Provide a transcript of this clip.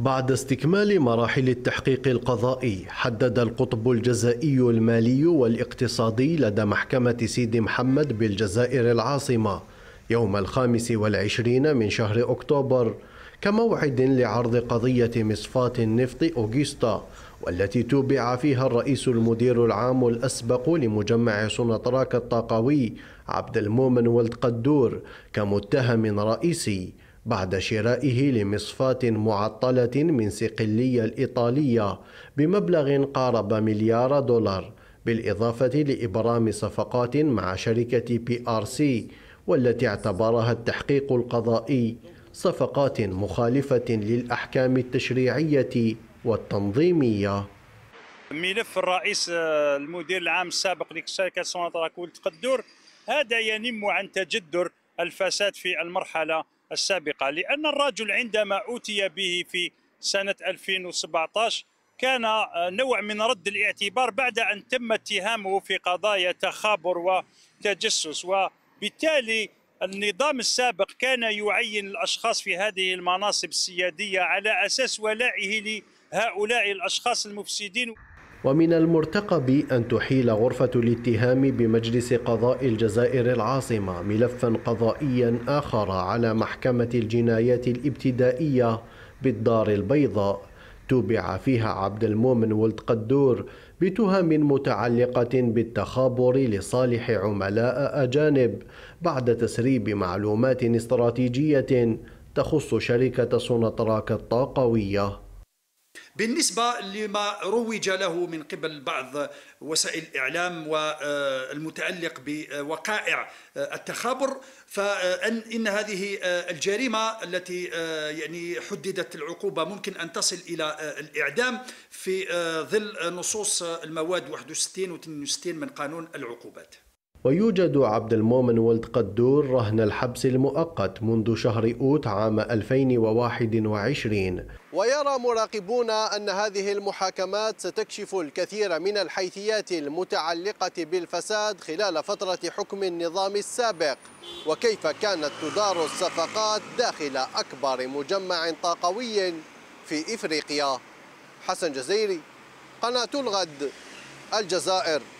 بعد استكمال مراحل التحقيق القضائي حدد القطب الجزائي المالي والاقتصادي لدى محكمة سيدي محمد بالجزائر العاصمة يوم الخامس والعشرين من شهر أكتوبر كموعد لعرض قضية مصفاة النفط أوغيستا والتي توبع فيها الرئيس المدير العام الأسبق لمجمع سنطراك الطاقوي عبد المؤمن ولد قدور كمتهم رئيسي بعد شرائه لمصفاة معطلة من صقلية الإيطالية بمبلغ قارب مليار دولار بالإضافة لإبرام صفقات مع شركة بي آر سي والتي اعتبرها التحقيق القضائي صفقات مخالفة للأحكام التشريعية والتنظيمية ملف الرئيس آه، المدير العام السابق لشركة سوناطراكول تقدر هذا ينم عن تجدر الفساد في المرحلة السابقة لأن الرجل عندما أوتي به في سنة 2017 كان آه، نوع من رد الاعتبار بعد أن تم اتهامه في قضايا تخابر وتجسس وبالتالي النظام السابق كان يعين الأشخاص في هذه المناصب السيادية على أساس ولائه لهؤلاء الأشخاص المفسدين ومن المرتقب أن تحيل غرفة الاتهام بمجلس قضاء الجزائر العاصمة ملفا قضائيا آخر على محكمة الجنايات الابتدائية بالدار البيضاء تبع فيها عبد المؤمن ولد قدور بتهم متعلقة بالتخابر لصالح عملاء أجانب بعد تسريب معلومات استراتيجية تخص شركة سونطراك الطاقوية بالنسبة لما روج له من قبل بعض وسائل الإعلام والمتعلق بوقائع التخابر فأن إن هذه الجريمة التي يعني حددت العقوبة ممكن أن تصل إلى الإعدام في ظل نصوص المواد 61 و62 من قانون العقوبات ويوجد عبد المؤمن ولد قدور رهن الحبس المؤقت منذ شهر أوت عام 2021 ويرى مراقبون أن هذه المحاكمات ستكشف الكثير من الحيثيات المتعلقة بالفساد خلال فترة حكم النظام السابق وكيف كانت تدار الصفقات داخل أكبر مجمع طاقوي في إفريقيا حسن جزيري قناة الغد الجزائر